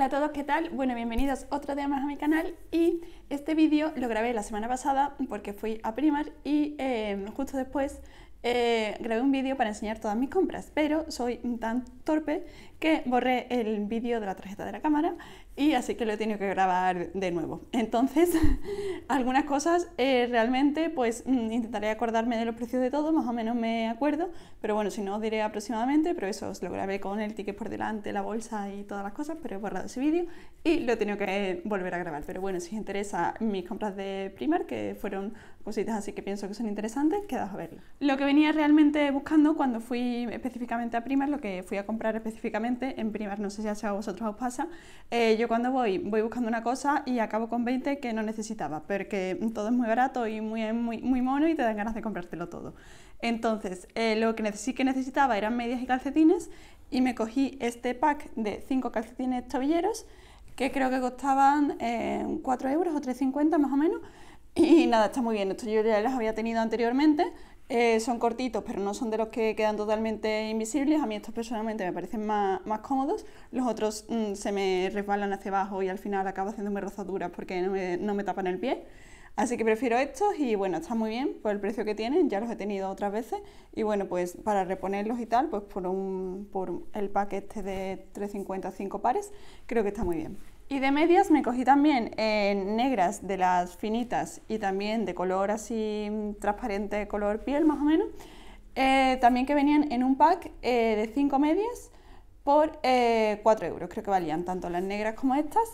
Hola a todos, ¿qué tal? Bueno, bienvenidos otro día más a mi canal y este vídeo lo grabé la semana pasada porque fui a Primar y eh, justo después eh, grabé un vídeo para enseñar todas mis compras, pero soy tan torpe que borré el vídeo de la tarjeta de la cámara y así que lo he tenido que grabar de nuevo. Entonces, algunas cosas eh, realmente pues mm, intentaré acordarme de los precios de todo, más o menos me acuerdo, pero bueno, si no os diré aproximadamente, pero eso os lo grabé con el ticket por delante, la bolsa y todas las cosas, pero he borrado ese vídeo y lo he tenido que volver a grabar. Pero bueno, si os interesa mis compras de Primark, que fueron cositas así que pienso que son interesantes, quedas a verlo Lo que venía realmente buscando cuando fui específicamente a Primar, lo que fui a comprar específicamente en Primar, no sé si a vosotros os pasa, eh, yo cuando voy, voy buscando una cosa y acabo con 20 que no necesitaba, porque todo es muy barato y muy, muy, muy mono y te dan ganas de comprártelo todo. Entonces, eh, lo que sí que necesitaba eran medias y calcetines y me cogí este pack de 5 calcetines tobilleros que creo que costaban eh, 4 euros o 3,50 más o menos y nada, está muy bien. Estos yo ya los había tenido anteriormente. Eh, son cortitos, pero no son de los que quedan totalmente invisibles. A mí estos personalmente me parecen más, cómodos. Los otros mm, se me resbalan hacia abajo y al final acabo haciéndome rozaduras porque no me, no tapan el pie. Así que prefiero estos y bueno, están muy bien por el precio que tienen, ya los he tenido otras veces y bueno, pues para reponerlos y tal, pues por, un, por el paquete de 350 pares, creo que está muy bien. Y de medias me cogí también eh, negras de las finitas y también de color así transparente, color piel más o menos. Eh, también que venían en un pack eh, de 5 medias por 4 euros, creo que valían, tanto las negras como estas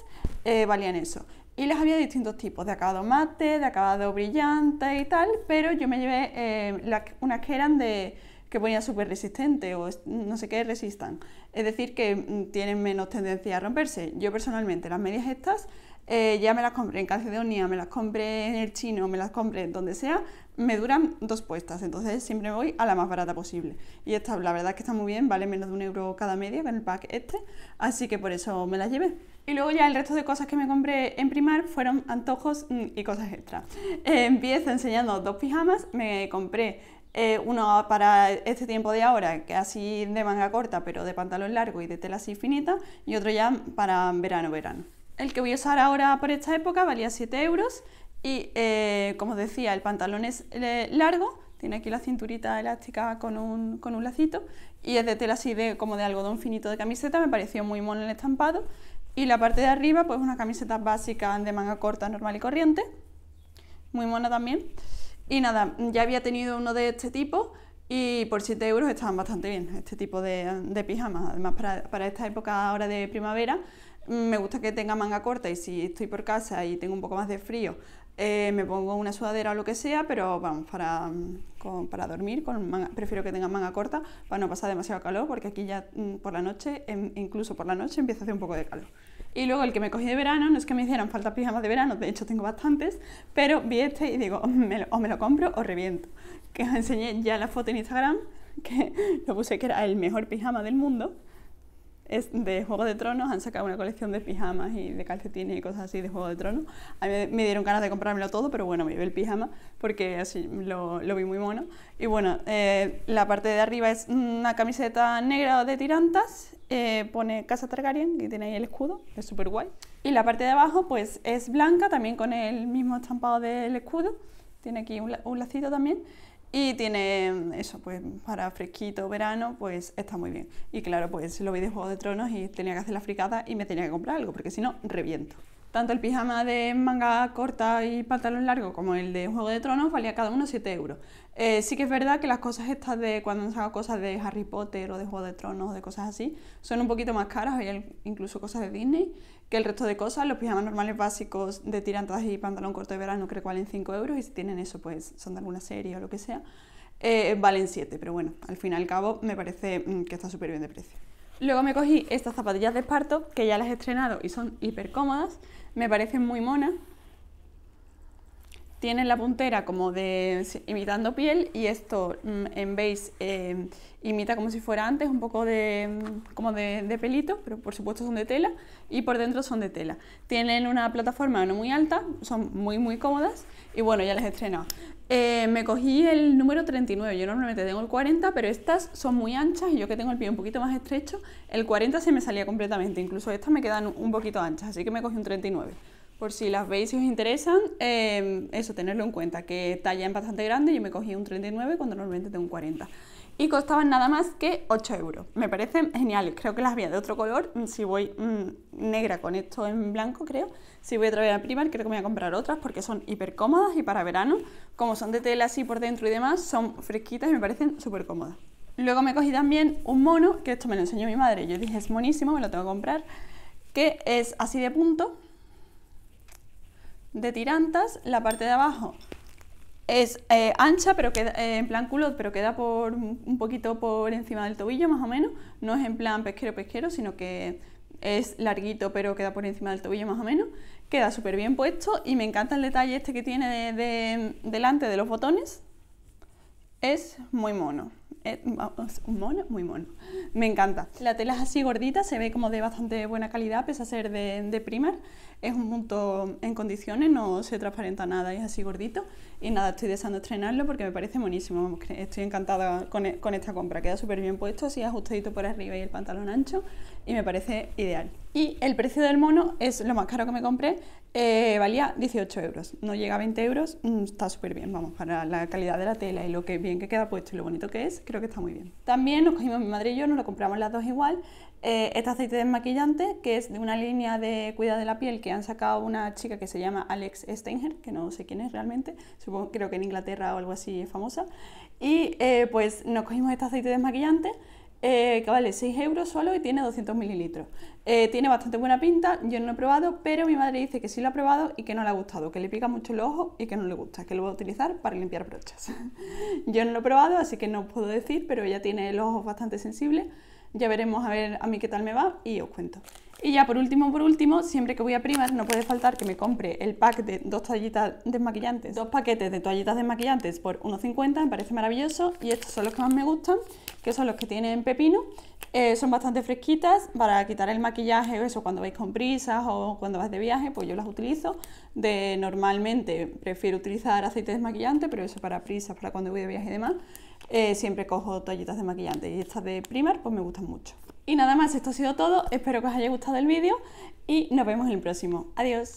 valían eso. Y las había distintos tipos, de acabado mate, de acabado brillante y tal, pero yo me llevé unas que eran de que ponía súper resistente o no sé qué resistan. Es decir, que mm, tienen menos tendencia a romperse. Yo personalmente las medias estas eh, ya me las compré en Calcedonia, me las compré en el chino, me las compré en donde sea, me duran dos puestas, entonces siempre voy a la más barata posible. Y esta, la verdad es que está muy bien, vale menos de un euro cada media con el pack este, así que por eso me las llevé. Y luego ya el resto de cosas que me compré en primar fueron antojos mm, y cosas extra. empiezo enseñando dos pijamas, me compré eh, uno para este tiempo de ahora, que así de manga corta, pero de pantalón largo y de tela así finita, y otro ya para verano, verano. El que voy a usar ahora por esta época valía 7 euros y eh, como decía, el pantalón es eh, largo, tiene aquí la cinturita elástica con un, lacito y es de tela así de, como de algodón finito de camiseta, me pareció muy mono el estampado. Y la parte de arriba, pues una camiseta básica de manga corta, normal y corriente, muy mona también. Y nada, ya había tenido uno de este tipo y por 7 euros estaban bastante bien este tipo de, pijamas. Además, para, esta época ahora de primavera, mm, me gusta que tenga manga corta y si estoy por casa y tengo un poco más de frío, eh, me pongo una sudadera o lo que sea, pero vamos, para, mm, para dormir, con prefiero que tenga manga corta para no pasar demasiado calor, porque aquí ya mm, por la noche, em, incluso por la noche, empieza a hacer un poco de calor. Y luego el que me cogí de verano, no es que me hicieran falta pijamas de verano, de hecho tengo bastantes, pero vi este y digo, oh, o me lo compro o reviento. Que os enseñé ya la foto en Instagram, que lo puse que era el mejor pijama del mundo. Es de Juego de Tronos, han sacado una colección de pijamas y de calcetines y cosas así de Juego de Tronos. A mí me dieron ganas de comprármelo todo, pero bueno, me llevé el pijama porque así lo, vi muy mono. Y bueno, eh, la parte de arriba es una camiseta negra de tirantas eh, pone Casa Targaryen, que tiene ahí el escudo, es súper guay. Y la parte de abajo pues es blanca, también con el mismo estampado del escudo. Tiene aquí un, un lacito también. Y tiene mm, eso, pues para fresquito, verano, pues está muy bien. Y claro, pues lo vi de Juego de Tronos y tenía que hacer la fricada y me tenía que comprar algo, porque si no, reviento. Tanto el pijama de manga corta y pantalón largo como el de Juego de Tronos valía cada uno 7 euros. Eh, sí que es verdad que las cosas estas de cuando han sacado cosas de Harry Potter o de Juego de Tronos o de cosas así son un poquito más caras, hay incluso cosas de Disney, que el resto de cosas. Los pijamas normales básicos de tirantas y pantalón corto de verano creo que valen 5 euros y si tienen eso pues son de alguna serie o lo que sea. Eh, valen 7, pero bueno, al fin y al cabo me parece mm, que está súper bien de precio. Luego me cogí estas zapatillas de esparto, que ya las he estrenado y son hiper cómodas, me parecen muy monas, tienen la puntera como de imitando piel y esto mm, en base em, imita como si fuera antes un poco de mm, como de, pelito pero por supuesto son de tela y por dentro son de tela tienen una plataforma no muy alta son muy muy cómodas y bueno ya les he estrenado eh, me cogí el número 39 yo normalmente tengo el 40 pero estas son muy anchas y yo que tengo el pie un poquito más estrecho el 40 se me salía completamente incluso estas me quedan un poquito anchas así que me cogí un 39 por si las veis y os interesan, em, eso, tenerlo en cuenta, que talla es bastante grande, yo me cogí un 39 cuando normalmente tengo un 40. Y costaban nada más que 8 euros. Me parecen geniales, creo que las había de otro color, mm, si voy mm, negra con esto en blanco creo, si voy otra vez a Primark creo que me voy a comprar otras porque son hiper cómodas y para verano, como son de tela así por dentro y demás, son fresquitas y me parecen súper cómodas. Luego me cogí también un mono, que esto me lo enseñó mi madre, yo dije es monísimo, me lo tengo que comprar, que es así de punto, de tirantas, la parte de abajo es eh, ancha, pero queda, eh, en plan culot, pero queda por un poquito por encima del tobillo, más o menos. No es en plan pesquero-pesquero, sino que es larguito, pero queda por encima del tobillo, más o menos. Queda súper bien puesto y me encanta el detalle este que tiene delante de los botones. Es muy mono. Eh, es un mono, muy mono. Me encanta. La tela es así gordita, se ve como de bastante buena calidad, pese a ser de, de Es un punto en condiciones, no se transparenta nada, es así gordito. Y nada, estoy deseando estrenarlo porque me parece buenísimo. Estoy encantada e, con, esta compra. Queda súper bien puesto, así ajustadito por arriba y el pantalón ancho. Y me parece ideal. Y el precio del mono es lo más caro que me compré. Eh, valía 18 euros. No llega a 20 euros. Mm, está súper bien, vamos, para la calidad de la tela y lo que bien que queda puesto y lo bonito que es. Creo que está muy bien. También nos cogimos mi madre y yo, nos lo compramos las dos igual, eh, este aceite desmaquillante, que es de una línea de cuidado de la piel que han sacado una chica que se llama Alex Steinger, que no sé quién es realmente, supongo creo que en Inglaterra o algo así es famosa. Y eh, pues nos cogimos este aceite desmaquillante eh, que vale 6 euros solo y tiene 200 mililitros. Eh, tiene bastante buena pinta, yo no he probado, pero mi madre dice que sí lo ha probado y que no le ha gustado, que le pica mucho el ojo y que no le gusta, que lo va a utilizar para limpiar brochas. yo no lo he probado, así que no os puedo decir, pero ella tiene los ojos bastante sensibles. Ya veremos a ver a mí qué tal me va y os cuento. Y ya por último, por último, siempre que voy a primar no puede faltar que me compre el pack de dos toallitas desmaquillantes, dos paquetes de toallitas desmaquillantes por 1,50, me parece maravilloso. Y estos son los que más me gustan, que son los que tienen pepino. Eh, son bastante fresquitas para quitar el maquillaje, eso cuando vais con prisas o cuando vas de viaje, pues yo las utilizo. De, normalmente prefiero utilizar aceite desmaquillante, pero eso para prisas, para cuando voy de viaje y demás. Eh, siempre cojo toallitas de y estas de primar pues me gustan mucho. Y nada más, esto ha sido todo. Espero que os haya gustado el vídeo y nos vemos en el próximo. Adiós.